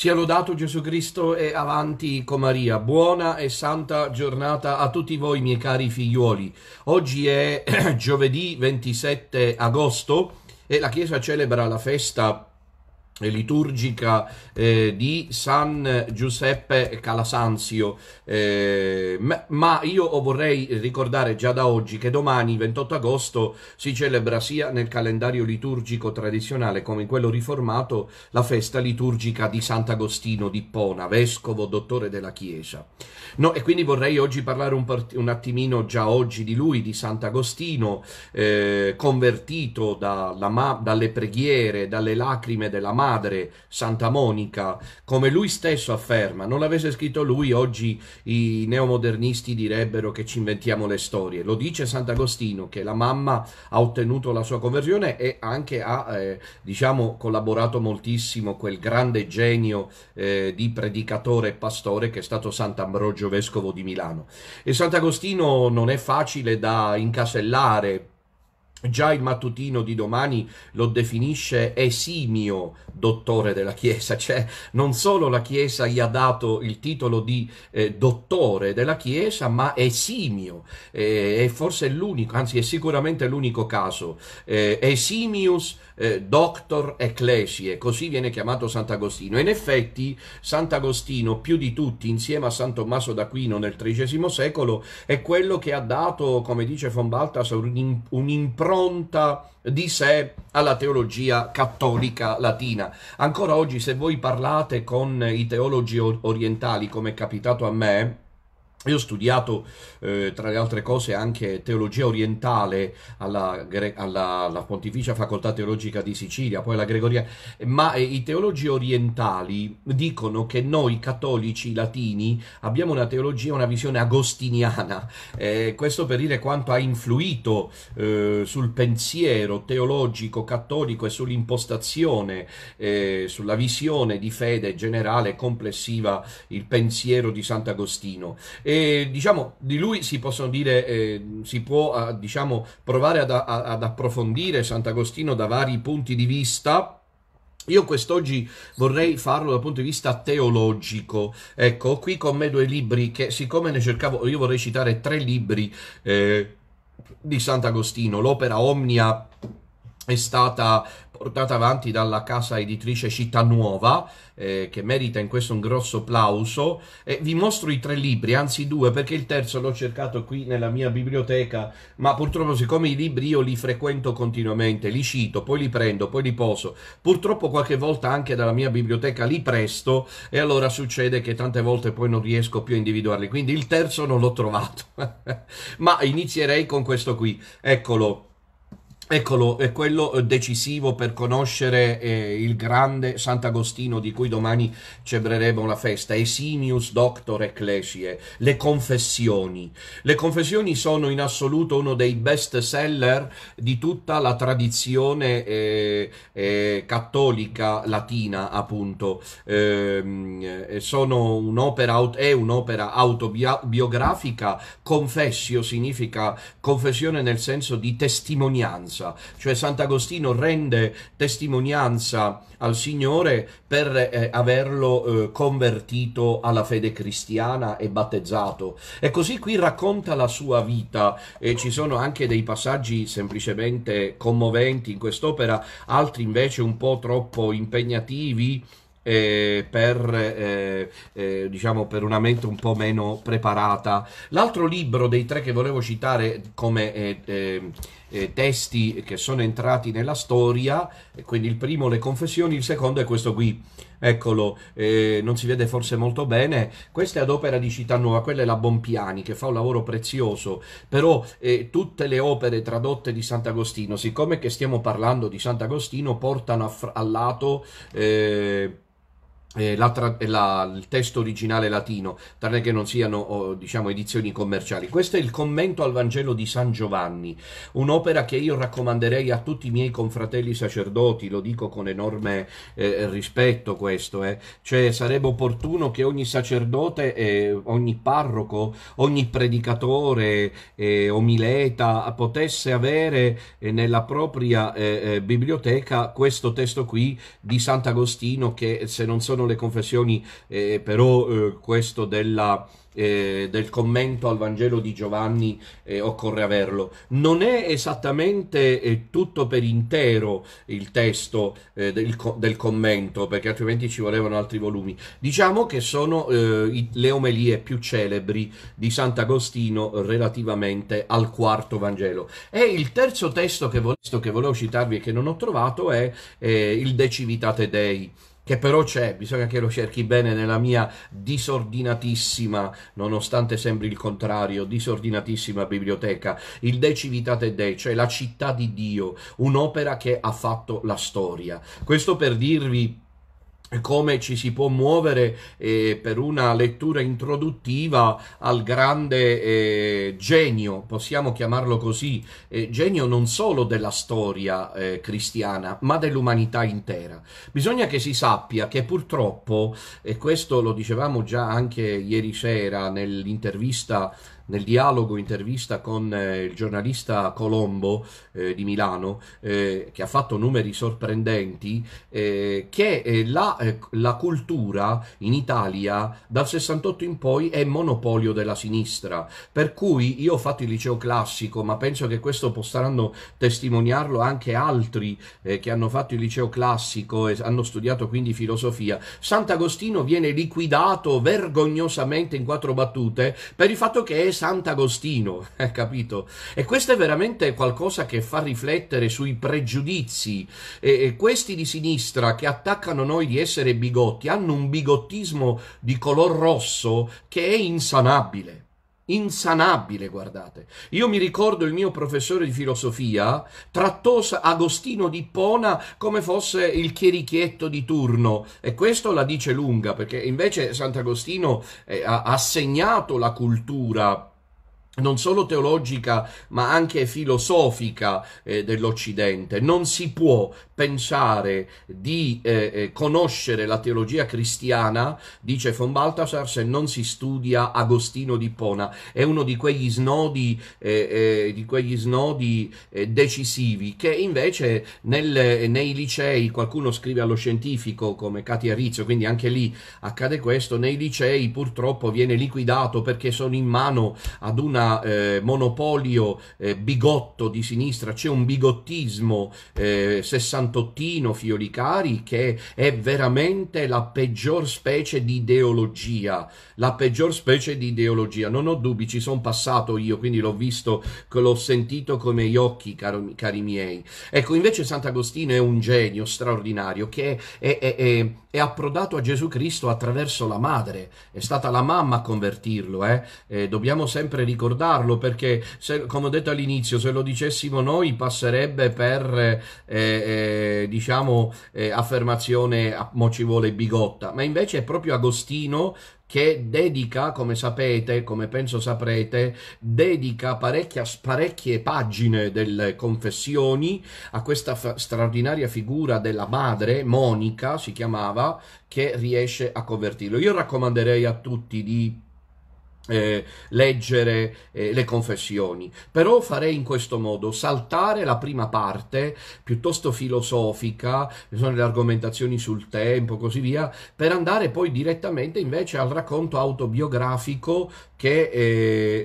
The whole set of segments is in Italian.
Sia lodato Gesù Cristo e avanti con Maria. Buona e santa giornata a tutti voi, miei cari figliuoli. Oggi è giovedì 27 agosto e la Chiesa celebra la festa liturgica eh, di San Giuseppe Calasanzio, eh, ma io vorrei ricordare già da oggi che domani, 28 agosto, si celebra sia nel calendario liturgico tradizionale come in quello riformato la festa liturgica di Sant'Agostino di Pona, vescovo dottore della Chiesa. No, e quindi vorrei oggi parlare un, part- un attimino già oggi di lui, di Sant'Agostino, eh, convertito dalla ma- dalle preghiere, dalle lacrime della madre, padre, Santa Monica, come lui stesso afferma, non l'avesse scritto lui, oggi i neomodernisti direbbero che ci inventiamo le storie. Lo dice Sant'Agostino che la mamma ha ottenuto la sua conversione e anche ha eh, diciamo, collaborato moltissimo quel grande genio eh, di predicatore e pastore che è stato Sant'Ambrogio, vescovo di Milano. E Sant'Agostino non è facile da incasellare Già il mattutino di domani lo definisce esimio dottore della Chiesa, cioè non solo la Chiesa gli ha dato il titolo di eh, dottore della Chiesa, ma esimio, eh, è forse l'unico, anzi è sicuramente l'unico caso, eh, esimius eh, Doctor Ecclesie, così viene chiamato Sant'Agostino. In effetti Sant'Agostino, più di tutti, insieme a San Tommaso d'Aquino nel XIII secolo, è quello che ha dato, come dice von Baltasar, un'impronta di sé alla teologia cattolica latina. Ancora oggi, se voi parlate con i teologi orientali, come è capitato a me, io ho studiato, eh, tra le altre cose, anche teologia orientale alla, alla, alla, Pontificia Facoltà Teologica di Sicilia, poi alla Gregoria, ma eh, i teologi orientali dicono che noi cattolici latini abbiamo una teologia, una visione agostiniana, eh, questo per dire quanto ha influito eh, sul pensiero teologico cattolico e sull'impostazione, eh, sulla visione di fede generale e complessiva il pensiero di Sant'Agostino e diciamo di lui si possono dire, eh, si può eh, diciamo, provare ad, ad approfondire Sant'Agostino da vari punti di vista. Io quest'oggi vorrei farlo dal punto di vista teologico. Ecco, qui con me due libri che siccome ne cercavo, io vorrei citare tre libri eh, di Sant'Agostino, l'opera Omnia è stata portata avanti dalla casa editrice Città Nuova, eh, che merita in questo un grosso applauso. Eh, vi mostro i tre libri, anzi due, perché il terzo l'ho cercato qui nella mia biblioteca, ma purtroppo siccome i libri io li frequento continuamente, li cito, poi li prendo, poi li poso, purtroppo qualche volta anche dalla mia biblioteca li presto e allora succede che tante volte poi non riesco più a individuarli, quindi il terzo non l'ho trovato. ma inizierei con questo qui, eccolo. Eccolo, è quello eh, decisivo per conoscere eh, il grande Sant'Agostino di cui domani celebreremo la festa, Esimius Doctor Ecclesiae, le confessioni. Le confessioni sono in assoluto uno dei best seller di tutta la tradizione eh, eh, cattolica latina, appunto. Ehm, eh, sono un'opera, è un'opera autobiografica, confessio significa confessione nel senso di testimonianza testimonianza, cioè Sant'Agostino rende testimonianza al Signore per eh, averlo eh, convertito alla fede cristiana e battezzato. E così qui racconta la sua vita e ci sono anche dei passaggi semplicemente commoventi in quest'opera, altri invece un po' troppo impegnativi eh, per, eh, eh, diciamo per, una mente un po' meno preparata. L'altro libro dei tre che volevo citare come eh, eh, eh, testi che sono entrati nella storia, quindi il primo Le Confessioni, il secondo è questo qui. Eccolo, non si vede forse molto bene. Questa è ad opera di Città Nuova, quella è la Bompiani che fa un lavoro prezioso. Però tutte le opere tradotte di Sant'Agostino, siccome che stiamo parlando di Sant'Agostino, portano a, fr- a lato eh, la, eh, la, il testo originale latino, tranne che non siano oh, diciamo, edizioni commerciali. Questo è il commento al Vangelo di San Giovanni, un'opera che io raccomanderei a tutti i miei confratelli sacerdoti, lo dico con enorme eh, rispetto questo, eh. cioè sarebbe opportuno che ogni sacerdote, ogni parroco, ogni predicatore, eh, omileta potesse avere eh, nella propria biblioteca questo testo qui di Sant'Agostino che se non sono sono le confessioni, eh, però eh, questo della, eh, del commento al Vangelo di Giovanni eh, occorre averlo. Non è esattamente eh, tutto per intero il testo eh, del, del, commento, perché altrimenti ci volevano altri volumi. Diciamo che sono i, le omelie più celebri di Sant'Agostino relativamente al quarto Vangelo. E il terzo testo che, vo- che volevo citarvi e che non ho trovato è il De Civitate Dei che però c'è, bisogna che lo cerchi bene nella mia disordinatissima, nonostante sembri il contrario, disordinatissima biblioteca, il De Civitate Dei, cioè la città di Dio, un'opera che ha fatto la storia. Questo per dirvi come ci si può muovere eh, per una lettura introduttiva al grande eh, genio, possiamo chiamarlo così, eh, genio non solo della storia eh, cristiana, ma dell'umanità intera. Bisogna che si sappia che purtroppo, e questo lo dicevamo già anche ieri sera nell'intervista nel dialogo intervista con eh, il giornalista Colombo eh, di Milano, eh, che ha fatto numeri sorprendenti, eh, che eh, la, la, cultura in Italia dal 68 in poi è monopolio della sinistra, per cui io ho fatto il liceo classico, ma penso che questo potranno testimoniarlo anche altri che hanno fatto il liceo classico e hanno studiato quindi filosofia. Sant'Agostino viene liquidato vergognosamente in quattro battute per il fatto che è Sant'Agostino, eh, capito? E questo è veramente qualcosa che fa riflettere sui pregiudizi. E, e questi di sinistra che attaccano noi di essere bigotti hanno un bigottismo di color rosso che è insanabile insanabile, guardate. Io mi ricordo il mio professore di filosofia trattò Agostino di Pona come fosse il chierichetto di turno e questo la dice lunga perché invece Sant'Agostino eh, ha, ha segnato la cultura non solo teologica ma anche filosofica eh, dell'Occidente. Non si può pensare di eh, eh, conoscere la teologia cristiana, dice von Balthasar, se non si studia Agostino di Pona. È uno di quegli snodi, eh, eh di quegli snodi eh, decisivi che invece nel, nei licei, qualcuno scrive allo scientifico come Katia Rizzo, quindi anche lì accade questo, nei licei purtroppo viene liquidato perché sono in mano ad una eh, monopolio eh, bigotto di sinistra, c'è un bigottismo eh, sessantottino Fioricari che è veramente la peggior specie di ideologia, la peggior specie di ideologia, non ho dubbi, ci sono passato io, quindi l'ho visto, l'ho sentito come gli occhi, caro, cari miei. Ecco, invece Sant'Agostino è un genio straordinario che è, è, è, è approdato a Gesù Cristo attraverso la madre, è stata la mamma a convertirlo, eh? eh dobbiamo sempre ricordare ricordarlo perché, se, come ho detto all'inizio, se lo dicessimo noi passerebbe per, eh, eh diciamo, eh, affermazione ah, mo ci vuole bigotta, ma invece è proprio Agostino che dedica, come sapete, come penso saprete, dedica parecchie pagine delle confessioni a questa f- straordinaria figura della madre, Monica si chiamava, che riesce a convertirlo. Io raccomanderei a tutti di eh, leggere eh, le confessioni, però farei in questo modo, saltare la prima parte piuttosto filosofica, sono le argomentazioni sul tempo, così via, per andare poi direttamente invece al racconto autobiografico che è,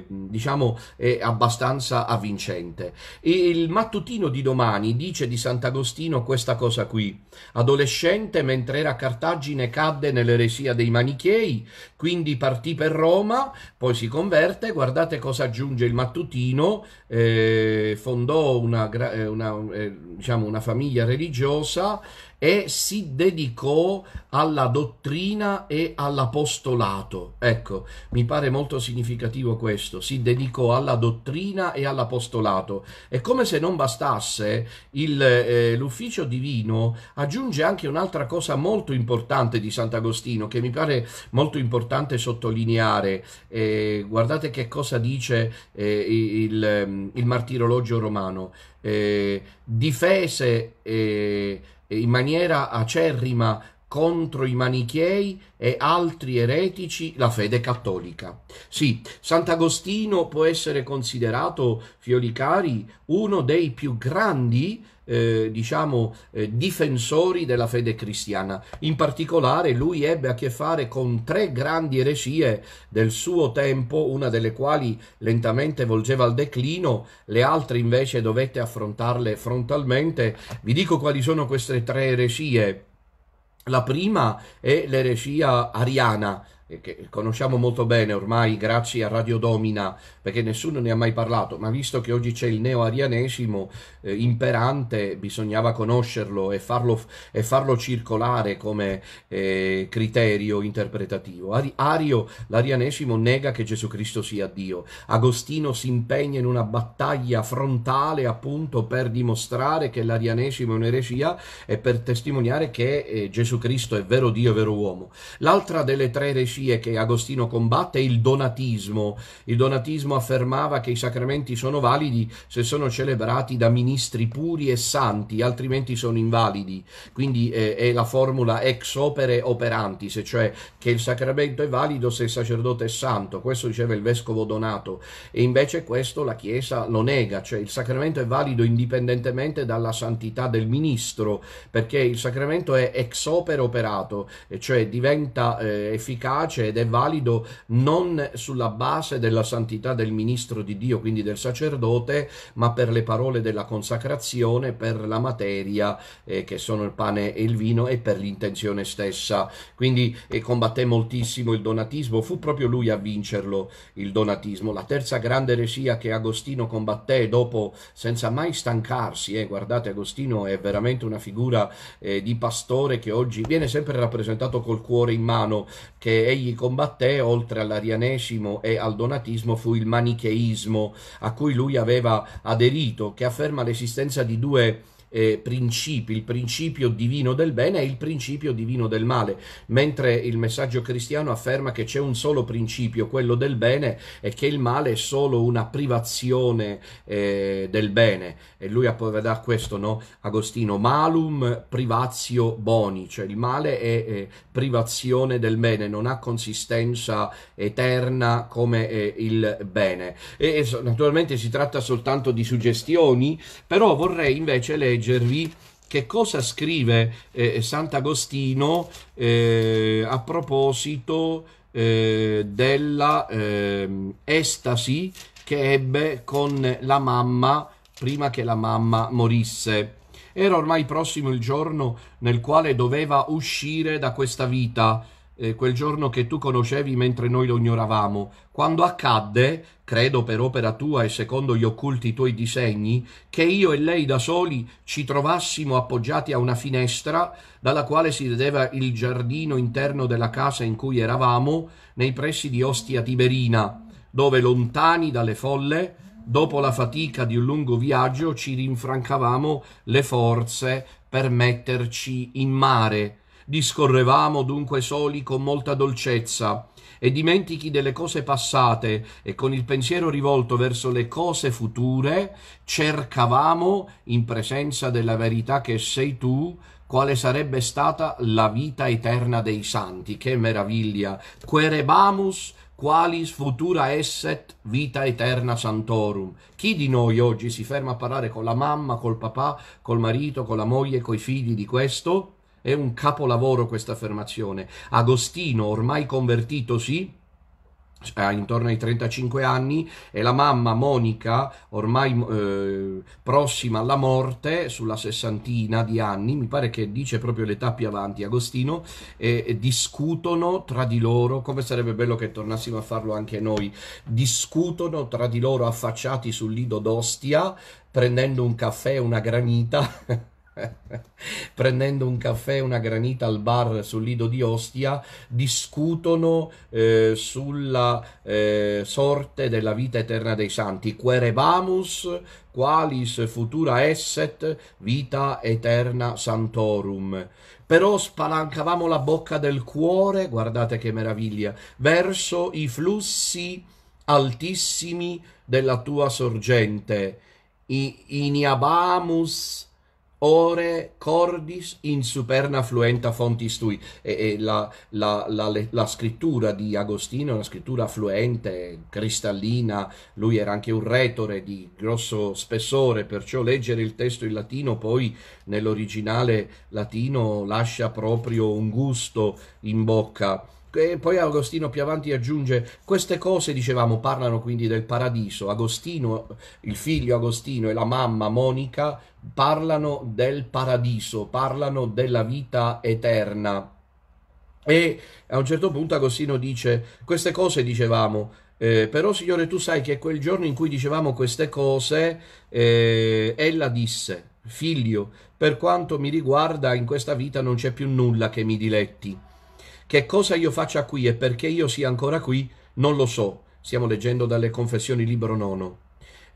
è, diciamo è abbastanza avvincente. Il mattutino di domani dice di Sant'Agostino questa cosa qui: adolescente mentre era a Cartagine cadde nell'eresia dei manichei, quindi partì per Roma, poi si converte, guardate cosa aggiunge il mattutino, eh, fondò una, eh, una, eh, diciamo una famiglia religiosa, e si dedicò alla dottrina e all'apostolato. Ecco, mi pare molto significativo questo, si dedicò alla dottrina e all'apostolato. E come se non bastasse, il, eh, l'ufficio divino aggiunge anche un'altra cosa molto importante di Sant'Agostino, che mi pare molto importante sottolineare. Eh, guardate che cosa dice eh, il, ehm, il martirologio romano eh, difese eh, in maniera acerrima contro i manichei e altri eretici la fede cattolica. Sì, Sant'Agostino può essere considerato, fiori cari, uno dei più grandi eh, diciamo, eh, difensori della fede cristiana. In particolare lui ebbe a che fare con tre grandi eresie del suo tempo, una delle quali lentamente volgeva al declino, le altre invece dovette affrontarle frontalmente. Vi dico quali sono queste tre eresie. La prima è l'eresia ariana, che conosciamo molto bene ormai grazie a Radio Domina, perché nessuno ne ha mai parlato, ma visto che oggi c'è il neo-arianesimo eh, imperante, bisognava conoscerlo e farlo, e farlo circolare come eh, criterio interpretativo. Ari, Ario, l'arianesimo, nega che Gesù Cristo sia Dio. Agostino si impegna in una battaglia frontale appunto per dimostrare che l'arianesimo è un'eresia e per testimoniare che eh, Gesù Cristo è vero Dio e vero uomo. L'altra delle tre eresie scie che Agostino combatte è il donatismo. Il donatismo affermava che i sacramenti sono validi se sono celebrati da ministri puri e santi, altrimenti sono invalidi. Quindi eh, è la formula ex opere operantis, cioè che il sacramento è valido se il sacerdote è santo. Questo diceva il vescovo donato. E invece questo la Chiesa lo nega, cioè il sacramento è valido indipendentemente dalla santità del ministro, perché il sacramento è ex opere operato, cioè diventa eh, efficace efficace ed è valido non sulla base della santità del ministro di Dio, quindi del sacerdote, ma per le parole della consacrazione, per la materia eh, che sono il pane e il vino e per l'intenzione stessa. Quindi eh, combatté moltissimo il donatismo, fu proprio lui a vincerlo il donatismo. La terza grande eresia che Agostino combatté dopo senza mai stancarsi, eh, guardate Agostino è veramente una figura eh, di pastore che oggi viene sempre rappresentato col cuore in mano, che è egli combatté, oltre all'arianesimo e al donatismo, fu il manicheismo a cui lui aveva aderito, che afferma l'esistenza di due eh, principi, il principio divino del bene e il principio divino del male, mentre il messaggio cristiano afferma che c'è un solo principio, quello del bene, e che il male è solo una privazione eh, del bene. E lui approverà questo, no? Agostino, malum privatio boni, cioè il male è eh, privazione del bene, non ha consistenza eterna come eh, il bene. E, e, naturalmente si tratta soltanto di suggestioni, però vorrei invece leggere leggervi che cosa scrive eh, Sant'Agostino eh, a proposito eh, della ehm, estasi che ebbe con la mamma prima che la mamma morisse. Era ormai prossimo il giorno nel quale doveva uscire da questa vita eh, quel giorno che tu conoscevi mentre noi lo ignoravamo, quando accadde, credo per opera tua e secondo gli occulti tuoi disegni, che io e lei da soli ci trovassimo appoggiati a una finestra dalla quale si vedeva il giardino interno della casa in cui eravamo, nei pressi di Ostia Tiberina, dove lontani dalle folle, dopo la fatica di un lungo viaggio, ci rinfrancavamo le forze per metterci in mare Discorrevamo dunque soli con molta dolcezza, e dimentichi delle cose passate e con il pensiero rivolto verso le cose future, cercavamo, in presenza della verità che sei tu, quale sarebbe stata la vita eterna dei santi. Che meraviglia! Querebamus qualis futura esset vita eterna santorum. Chi di noi oggi si ferma a parlare con la mamma, col papà, col marito, con la moglie, coi figli di questo? È un capolavoro questa affermazione. Agostino, ormai convertitosi, ha eh, intorno ai 35 anni e la mamma Monica, ormai eh, prossima alla morte, sulla sessantina di anni, mi pare che dice proprio l'età più avanti, Agostino, eh, discutono tra di loro, come sarebbe bello che tornassimo a farlo anche noi, discutono tra di loro affacciati sul lido d'Ostia, prendendo un caffè e una granita. prendendo un caffè e una granita al bar sul lido di Ostia, discutono eh, sulla eh, sorte della vita eterna dei santi. Querebamus qualis futura esset vita eterna santorum. Però spalancavamo la bocca del cuore, guardate che meraviglia, verso i flussi altissimi della tua sorgente. I, iniabamus ore cordis in superna fluenta fontis tui. E, e la, la, la, la, scrittura di Agostino è una scrittura fluente, cristallina, lui era anche un retore di grosso spessore, perciò leggere il testo in latino poi nell'originale latino lascia proprio un gusto in bocca e poi Agostino più avanti aggiunge queste cose, dicevamo, parlano quindi del paradiso. Agostino, il figlio Agostino e la mamma Monica parlano del paradiso, parlano della vita eterna. E a un certo punto Agostino dice queste cose, dicevamo, eh, però Signore tu sai che quel giorno in cui dicevamo queste cose, eh, ella disse, figlio, per quanto mi riguarda in questa vita non c'è più nulla che mi diletti che cosa io faccia qui e perché io sia ancora qui, non lo so. Stiamo leggendo dalle Confessioni libro nono.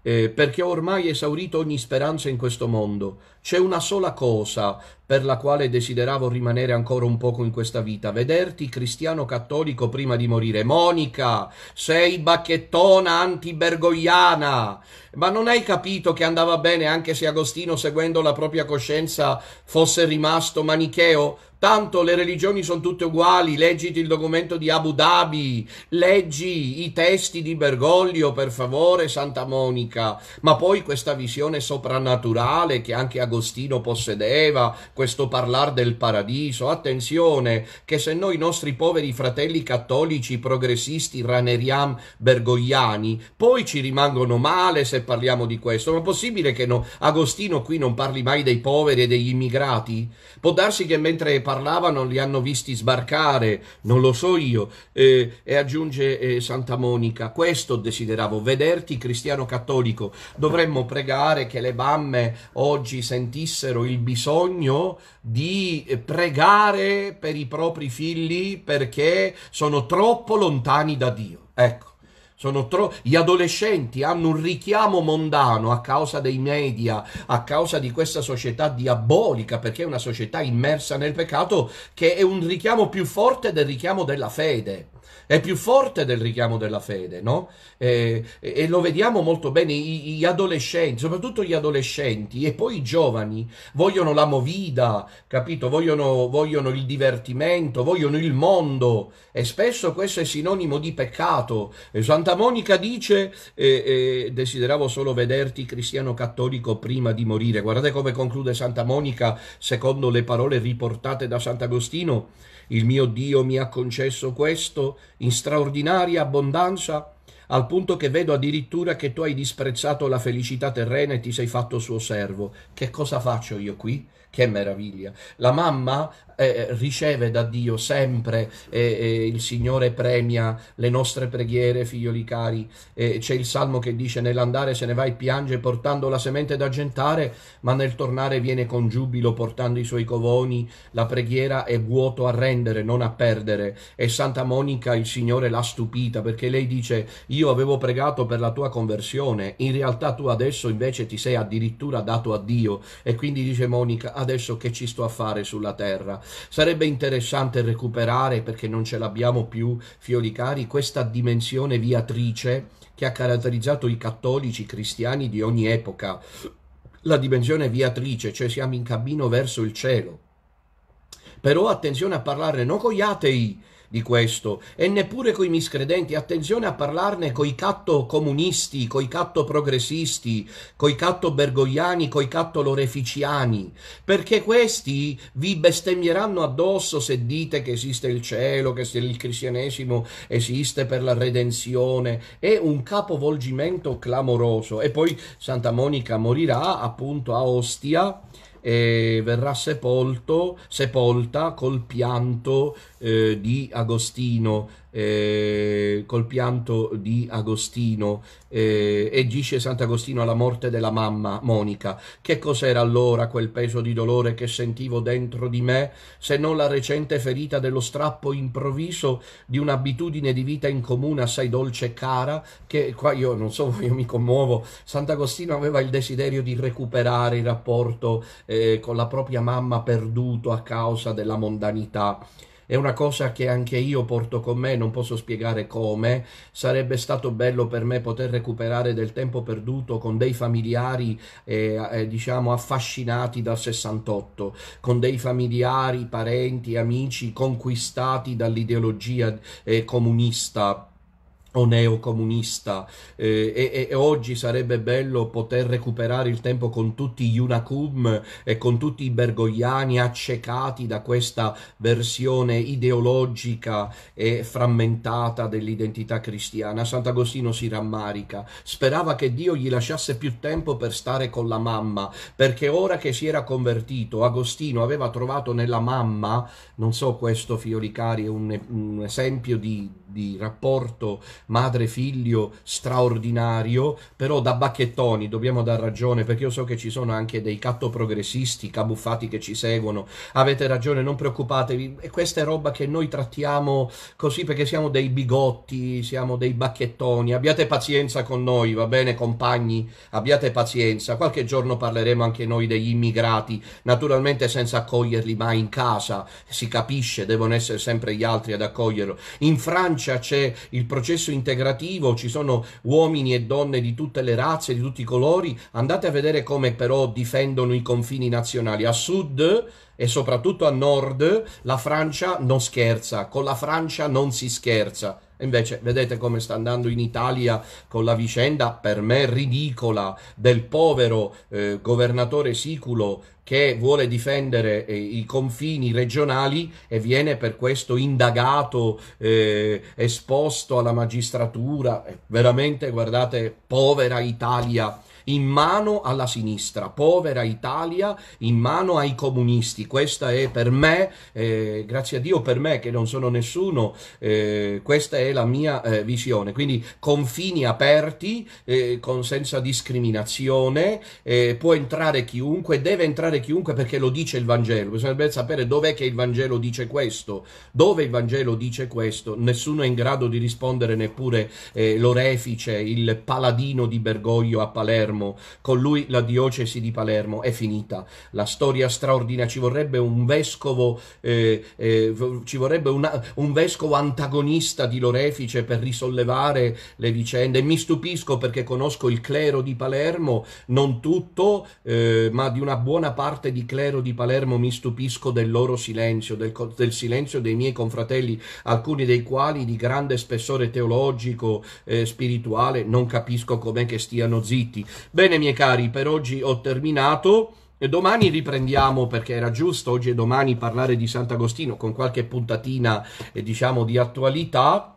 Eh, perché ormai esaurito ogni speranza in questo mondo. C'è una sola cosa per la quale desideravo rimanere ancora un poco in questa vita, vederti cristiano cattolico prima di morire. Monica, sei bacchettona antibergogliana, ma non hai capito che andava bene anche se Agostino, seguendo la propria coscienza, fosse rimasto manicheo? Tanto le religioni sono tutte uguali, leggiti il documento di Abu Dhabi, leggi i testi di Bergoglio, per favore, Santa Monica. Ma poi questa visione soprannaturale che anche Agostino possedeva, questo parlare del paradiso, attenzione che se noi nostri poveri fratelli cattolici progressisti raneriam bergogliani, poi ci rimangono male se parliamo di questo. Ma è possibile che no? Agostino qui non parli mai dei poveri e degli immigrati? Può darsi che mentre parlavano li hanno visti sbarcare, non lo so io. Eh, e aggiunge eh, Santa Monica, questo desideravo, vederti cristiano cattolico. Dovremmo pregare che le mamme oggi sentissero il bisogno di eh, pregare per i propri figli perché sono troppo lontani da Dio. Ecco. Tro- gli adolescenti hanno un richiamo mondano a causa dei media, a causa di questa società diabolica, perché è una società immersa nel peccato che è un richiamo più forte del richiamo della fede è più forte del richiamo della fede, no? Eh, e, e lo vediamo molto bene, I, gli adolescenti, soprattutto gli adolescenti e poi i giovani, vogliono la movida, capito? Vogliono, vogliono il divertimento, vogliono il mondo e spesso questo è sinonimo di peccato. E eh, Santa Monica dice, eh, eh, desideravo solo vederti cristiano cattolico prima di morire. Guardate come conclude Santa Monica secondo le parole riportate da Sant'Agostino il mio Dio mi ha concesso questo in straordinaria abbondanza, al punto che vedo addirittura che tu hai disprezzato la felicità terrena e ti sei fatto suo servo. Che cosa faccio io qui? Che meraviglia! La mamma eh, riceve da Dio sempre, eh, il Signore premia le nostre preghiere, figlioli cari. c'è il Salmo che dice nell'andare se ne va e piange portando la semente da gentare, ma nel tornare viene con giubilo portando i suoi covoni. La preghiera è vuoto a rendere, non a perdere. E Santa Monica il Signore l'ha stupita perché lei dice io avevo pregato per la tua conversione, in realtà tu adesso invece ti sei addirittura dato a Dio e quindi dice Monica adesso che ci sto a fare sulla terra Sarebbe interessante recuperare, perché non ce l'abbiamo più, Fiolicari, questa dimensione viatrice che ha caratterizzato i cattolici cristiani di ogni epoca, la dimensione viatrice, cioè siamo in cammino verso il cielo. Però attenzione a parlare non con gli atei, di questo e neppure coi miscredenti. Attenzione a parlarne coi catto comunisti, coi catto progressisti, coi catto bergogliani, coi catto loreficiani, perché questi vi bestemmieranno addosso se dite che esiste il cielo, che il cristianesimo esiste per la redenzione. È un capovolgimento clamoroso. E poi Santa Monica morirà appunto a Ostia e verrà sepolto, sepolta col pianto eh, di Agostino, eh, col pianto di Agostino eh, e dice Sant'Agostino alla morte della mamma Monica che cos'era allora quel peso di dolore che sentivo dentro di me se non la recente ferita dello strappo improvviso di un'abitudine di vita in comune assai dolce e cara che qua io non so io mi commuovo Sant'Agostino aveva il desiderio di recuperare il rapporto eh, con la propria mamma perduto a causa della mondanità. È una cosa che anche io porto con me, non posso spiegare come. Sarebbe stato bello per me poter recuperare del tempo perduto con dei familiari, eh, eh, diciamo, affascinati dal 68, con dei familiari, parenti, amici conquistati dall'ideologia eh, comunista o neocomunista eh, e, e, oggi sarebbe bello poter recuperare il tempo con tutti gli Unacum e con tutti i bergogliani accecati da questa versione ideologica e frammentata dell'identità cristiana. Sant'Agostino si rammarica, sperava che Dio gli lasciasse più tempo per stare con la mamma, perché ora che si era convertito, Agostino aveva trovato nella mamma, non so questo Fiolicari è un, un esempio di, di rapporto madre figlio straordinario, però da bacchettoni dobbiamo dar ragione perché io so che ci sono anche dei catto progressisti camuffati che ci seguono. Avete ragione, non preoccupatevi, e questa è roba che noi trattiamo così perché siamo dei bigotti, siamo dei bacchettoni. Abbiate pazienza con noi, va bene compagni? Abbiate pazienza. Qualche giorno parleremo anche noi degli immigrati, naturalmente senza accoglierli mai in casa, si capisce, devono essere sempre gli altri ad accoglierlo. In Francia c'è il processo in integrativo, ci sono uomini e donne di tutte le razze, di tutti i colori, andate a vedere come però difendono i confini nazionali. A sud e soprattutto a nord la Francia non scherza, con la Francia non si scherza. Invece vedete come sta andando in Italia con la vicenda per me ridicola del povero eh, governatore Siculo che vuole difendere eh, i confini regionali e viene per questo indagato, eh, esposto alla magistratura. Veramente, guardate, povera Italia in mano alla sinistra, povera Italia in mano ai comunisti. Questa è per me, eh, grazie a Dio per me che non sono nessuno, eh, questa è la mia eh, visione. Quindi confini aperti, eh, con senza discriminazione, eh, può entrare chiunque, deve entrare chiunque perché lo dice il Vangelo. Bisognerebbe sapere dov'è che il Vangelo dice questo, dove il Vangelo dice questo. Nessuno è in grado di rispondere neppure eh, l'orefice, il paladino di Bergoglio a Palermo Palermo, con lui la diocesi di Palermo è finita, la storia straordinaria, ci vorrebbe un vescovo, eh, eh, ci vorrebbe una, un vescovo antagonista di Lorefice per risollevare le vicende, mi stupisco perché conosco il clero di Palermo, non tutto, eh, ma di una buona parte di clero di Palermo mi stupisco del loro silenzio, del, del silenzio dei miei confratelli, alcuni dei quali di grande spessore teologico, eh, spirituale, non capisco com'è che stiano zitti. Bene, miei cari, per oggi ho terminato. E domani riprendiamo perché era giusto oggi e domani parlare di Sant'Agostino con qualche puntatina eh, diciamo di attualità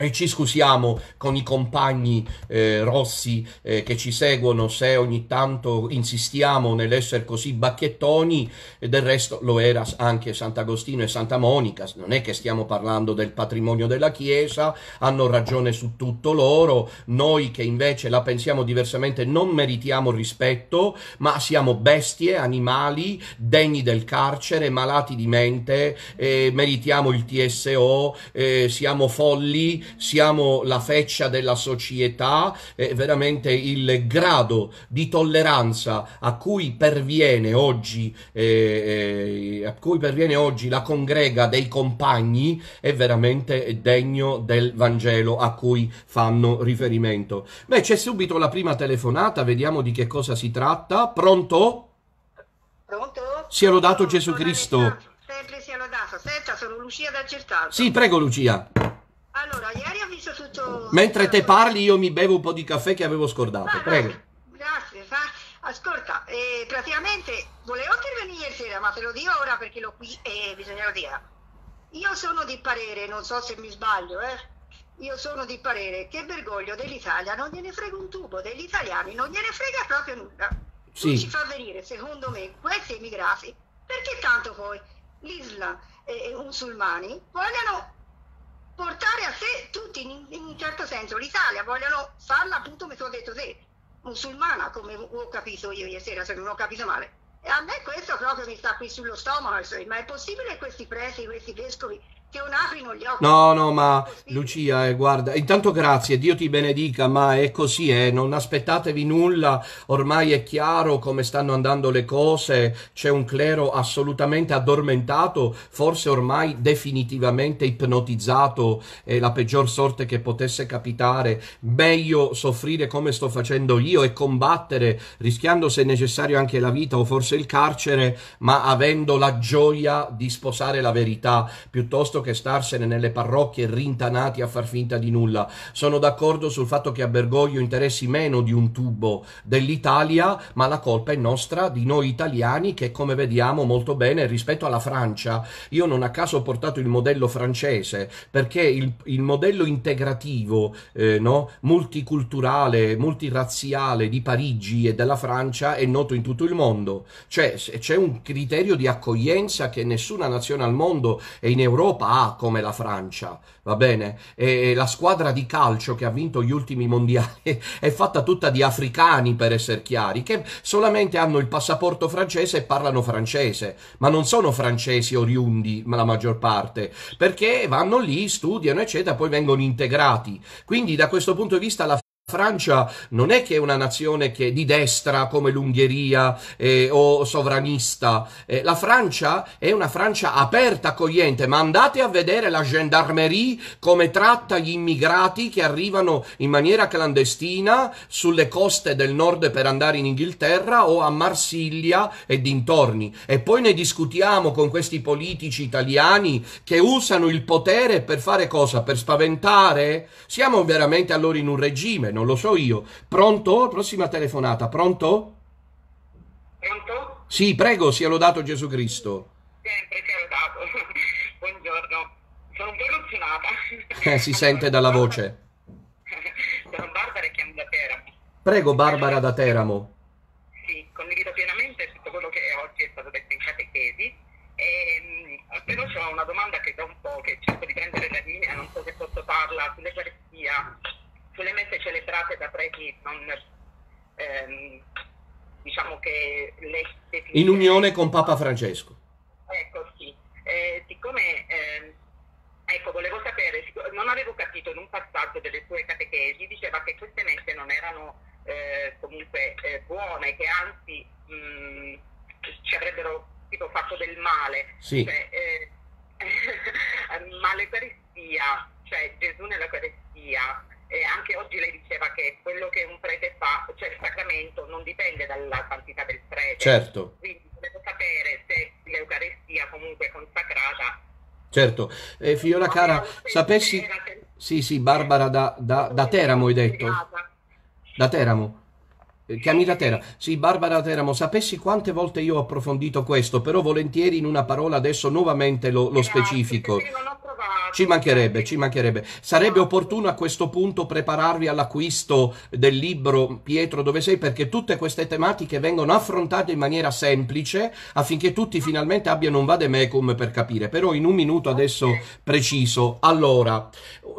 e ci scusiamo con i compagni eh, rossi eh, che ci seguono se ogni tanto insistiamo nell'essere così bacchettoni, e del resto lo era anche Sant'Agostino e Santa Monica, non è che stiamo parlando del patrimonio della Chiesa, hanno ragione su tutto loro, noi che invece la pensiamo diversamente non meritiamo rispetto, ma siamo bestie, animali, degni del carcere, malati di mente, eh, meritiamo il TSO, eh, siamo folli, siamo la feccia della società, eh, veramente il grado di tolleranza a cui perviene oggi, eh, eh, a cui perviene oggi la congrega dei compagni è veramente degno del Vangelo a cui fanno riferimento. Beh, c'è subito la prima telefonata, vediamo di che cosa si tratta. Pronto? Pronto? Sia lodato Gesù Cristo. Sempre sia lodato. Senta, sono Lucia da Certaldo. Sì, prego Lucia. Allora, ieri ho visto tutto... Mentre te parli io mi bevo un po' di caffè che avevo scordato, ma, prego. grazie, ma, ascolta, eh, praticamente volevo intervenire ieri sera, ma te lo dico ora perché l'ho qui e bisogna dire. Io sono di parere, non so se mi sbaglio, eh. Io sono di parere che Bergoglio dell'Italia non gliene frega un tubo, degli italiani non gliene frega proprio nulla. Sì. Lui ci fa venire, secondo me, questi emigrati, perché tanto poi l'Islam e i musulmani vogliono portare a sé tutti in, in un certo senso l'Italia, vogliono farla appunto mi sono detto te, musulmana come ho capito io ieri sera, se non ho capito male. E a me questo proprio mi sta qui sullo stomaco, ma è possibile che questi preti, questi vescovi che non apri non li No, no, ma Lucia, eh, guarda, intanto grazie, Dio ti benedica, ma è così, eh, non aspettatevi nulla, ormai è chiaro come stanno andando le cose, c'è un clero assolutamente addormentato, forse ormai definitivamente ipnotizzato, è la peggior sorte che potesse capitare, meglio soffrire come sto facendo io e combattere, rischiando se necessario anche la vita o forse il carcere, ma avendo la gioia di sposare la verità, piuttosto piuttosto che starsene nelle parrocchie rintanati a far finta di nulla. Sono d'accordo sul fatto che a Bergoglio interessi meno di un tubo dell'Italia, ma la colpa è nostra, di noi italiani, che come vediamo molto bene rispetto alla Francia, io non a caso ho portato il modello francese, perché il, il modello integrativo, eh, no? multiculturale, multirazziale di Parigi e della Francia è noto in tutto il mondo. Cioè c'è un criterio di accoglienza che nessuna nazione al mondo e in Europa Coppa come la Francia, va bene? E la squadra di calcio che ha vinto gli ultimi mondiali è fatta tutta di africani, per essere chiari, che solamente hanno il passaporto francese e parlano francese, ma non sono francesi oriundi, ma la maggior parte, perché vanno lì, studiano, eccetera, poi vengono integrati. Quindi da questo punto di vista la Francia non è che è una nazione che di destra come l'Ungheria eh, o sovranista, eh, la Francia è una Francia aperta, accogliente, ma andate a vedere la gendarmerie come tratta gli immigrati che arrivano in maniera clandestina sulle coste del nord per andare in Inghilterra o a Marsiglia e dintorni. E poi ne discutiamo con questi politici italiani che usano il potere per fare cosa? Per spaventare? Siamo veramente allora in un regime no? non lo so io. Pronto? Prossima telefonata, pronto? Pronto? Sì, prego, sia lodato Gesù Cristo. Sempre sia lodato. Buongiorno, sono un po' emozionata. Eh, si sente dalla voce. Sono Barbara e chiamo da Teramo. Prego, Barbara da Teramo. Sì, condivido pienamente tutto quello che oggi è stato detto in catechesi. Ehm, però c'è una domanda che da un po' che cerco di prendere la linea, non so se posso farla, sull'Eucaristia le messe celebrate da preti non, ehm, diciamo che le In unione con Papa Francesco. Ecco, sì. Eh, siccome, eh, ecco, volevo sapere, non avevo capito in un passaggio delle sue catechesi, diceva che queste messe non erano eh, comunque eh, buone, che anzi mh, mm, ci avrebbero tipo, fatto del male. Sì. Cioè, eh, ma l'Eucaristia, cioè Gesù nell'Eucaristia, eh, anche oggi lei diceva che quello che un prete fa, cioè il sacramento, non dipende dalla quantità del prete. Certo. Quindi volevo sapere se l'Eucarestia comunque è consacrata. Certo, eh, Fiola cara, sapessi... Sì, sì, Barbara da, da, da Teramo hai detto. Da Teramo. Eh, chiami da Teramo. Sì, Barbara Teramo, sapessi quante volte io ho approfondito questo, però volentieri in una parola adesso nuovamente lo, lo specifico. Io non ho ci mancherebbe, ci mancherebbe. Sarebbe opportuno a questo punto prepararvi all'acquisto del libro Pietro dove sei perché tutte queste tematiche vengono affrontate in maniera semplice affinché tutti finalmente abbiano un vademecum per capire. Però in un minuto adesso preciso. Allora,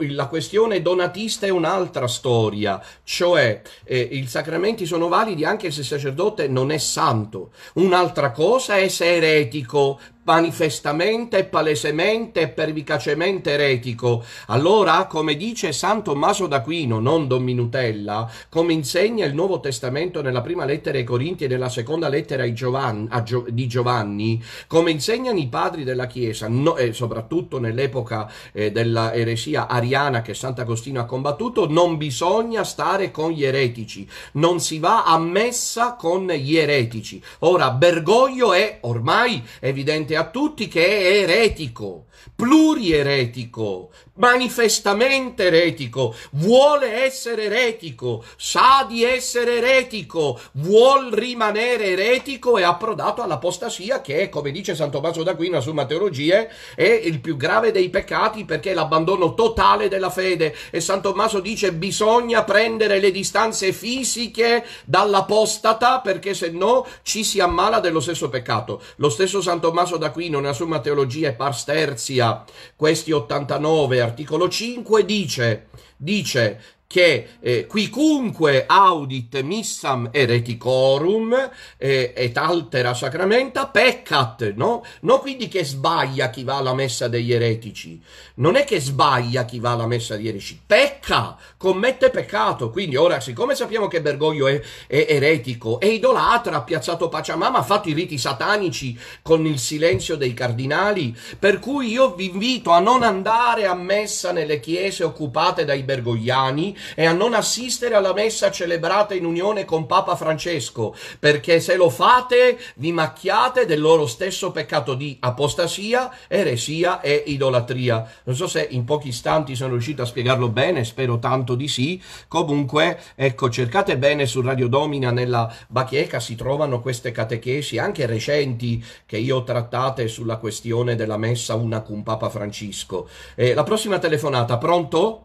la questione donatista è un'altra storia, cioè eh, i sacramenti sono validi anche se il sacerdote non è santo. Un'altra cosa è se è eretico manifestamente, palesemente e pervicacemente eretico. Allora, come dice San Tommaso d'Aquino, non Don Minutella, come insegna il Nuovo Testamento nella prima lettera ai Corinti e nella seconda lettera Giovanni, Gio, di Giovanni, come insegnano i padri della Chiesa, no, eh, soprattutto nell'epoca eh, della eresia ariana che Sant'Agostino ha combattuto, non bisogna stare con gli eretici, non si va a messa con gli eretici. Ora, Bergoglio è ormai evidente a tutti che è eretico plurieretico, manifestamente eretico, vuole essere eretico, sa di essere eretico, vuol rimanere eretico e approdato all'apostasia che, è, come dice San Tommaso d'Aquino Summa Teologie, è il più grave dei peccati perché è l'abbandono totale della fede e San Tommaso dice bisogna prendere le distanze fisiche dall'apostata perché se no ci si ammala dello stesso peccato. Lo stesso San Tommaso d'Aquino nella Summa Teologia è Pars Terzi Venezia, questi 89, articolo 5, dice, dice che eh, quicunque audit missam ereticorum eh, et altera sacramenta peccat, no? Non quindi che sbaglia chi va alla messa degli eretici, non è che sbaglia chi va alla messa degli eretici, pecca, commette peccato, quindi ora siccome sappiamo che Bergoglio è, è eretico, è idolatra, ha piazzato Pachamama, ha fatto i riti satanici con il silenzio dei cardinali, per cui io vi invito a non andare a messa nelle chiese occupate dai bergogliani, e a non assistere alla messa celebrata in unione con Papa Francesco, perché se lo fate vi macchiate del loro stesso peccato di apostasia, eresia e idolatria. Non so se in pochi istanti sono riuscito a spiegarlo bene, spero tanto di sì. Comunque, ecco, cercate bene su Radio Domina nella bacheca si trovano queste catechesi anche recenti che io ho trattate sulla questione della messa una con Papa Francesco. Eh, la prossima telefonata, pronto?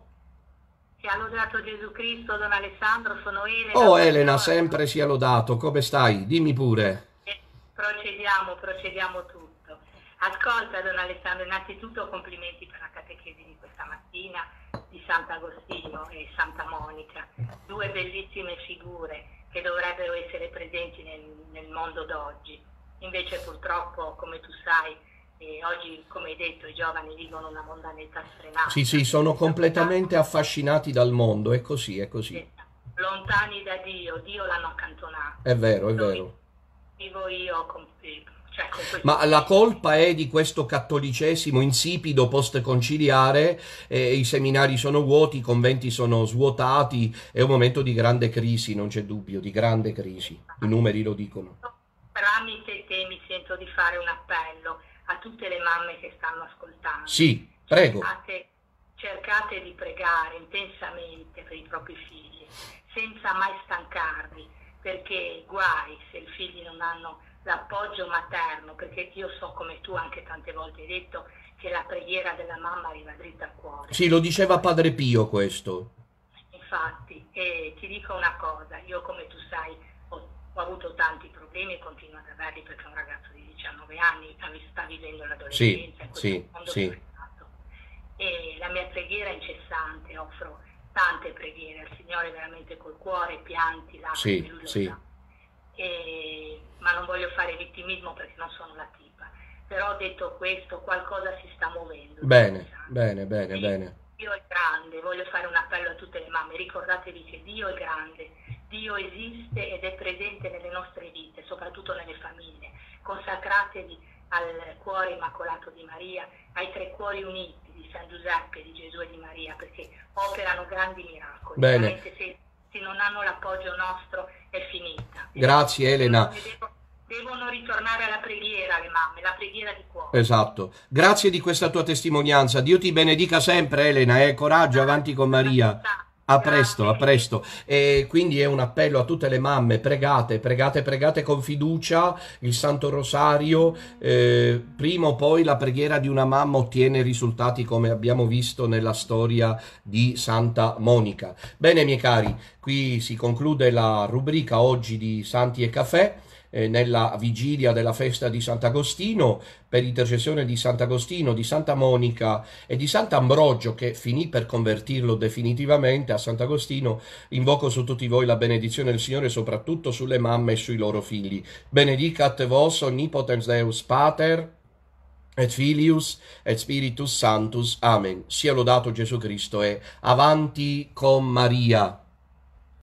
Sia lodato Gesù Cristo, don Alessandro, sono Elena. Oh Elena, sempre sia lodato, come stai? Dimmi pure. Eh, procediamo, procediamo tutto. Ascolta don Alessandro, innanzitutto complimenti per la catechesi di questa mattina di Sant'Agostino e Santa Monica, due bellissime figure che dovrebbero essere presenti nel, nel mondo d'oggi. Invece purtroppo, come tu sai, oggi, come hai detto, i giovani vivono una mondanità sfrenata. Sì, sì, sono completamente affascinati dal mondo, è così, è così. Lontani da Dio, Dio l'hanno accantonato. È vero, è vero. Vivo io con cioè, Ma la colpa è di questo cattolicesimo insipido post-conciliare, eh, i seminari sono vuoti, i conventi sono svuotati, è un momento di grande crisi, non c'è dubbio, di grande crisi, i numeri lo dicono. Tramite te mi sento di fare un appello, a tutte le mamme che stanno ascoltando. Sì, prego. Cercate, cercate di pregare intensamente per i propri figli, senza mai stancarvi, perché guai se i figli non hanno l'appoggio materno, perché io so come tu anche tante volte hai detto che la preghiera della mamma arriva dritta al cuore. Sì, lo diceva Padre Pio questo. Infatti, e ti dico una cosa, io come tu sai ho avuto tanti problemi e continuo ad averli perché un ragazzo di 19 anni sta vivendo l'adolescenza sì, sì, sì. e la mia preghiera è incessante, offro tante preghiere al Signore veramente col cuore, pianti, lacrime, sì, lui sì. E, ma non voglio fare vittimismo perché non sono la tipa, però detto questo qualcosa si sta muovendo. Bene, bene, bene, bene. Dio è grande, voglio fare un appello a tutte le mamme, ricordatevi che Dio è grande Dio esiste ed è presente nelle nostre vite, soprattutto nelle famiglie. Consacratevi al cuore immacolato di Maria, ai tre cuori uniti di San Giuseppe, di Gesù e di Maria, perché operano grandi miracoli. Bene. Se, se, non hanno l'appoggio nostro è finita. Grazie Elena. devono ritornare alla preghiera le mamme, la preghiera di cuore. Esatto. Grazie di questa tua testimonianza. Dio ti benedica sempre Elena, eh? coraggio avanti con Maria. Grazie. A presto, a presto. E quindi è un appello a tutte le mamme, pregate, pregate, pregate con fiducia il Santo Rosario. Eh, prima o poi la preghiera di una mamma ottiene risultati come abbiamo visto nella storia di Santa Monica. Bene, miei cari, qui si conclude la rubrica oggi di Santi e Caffè eh, nella vigilia della festa di Sant'Agostino, per intercessione di Sant'Agostino, di Santa Monica e di Sant'Ambrogio, che finì per convertirlo definitivamente a Sant'Agostino, invoco su tutti voi la benedizione del Signore, soprattutto sulle mamme e sui loro figli. Benedicat vos omnipotens Deus Pater, et Filius et Spiritus Sanctus. Amen. Sia lodato Gesù Cristo e avanti con Maria.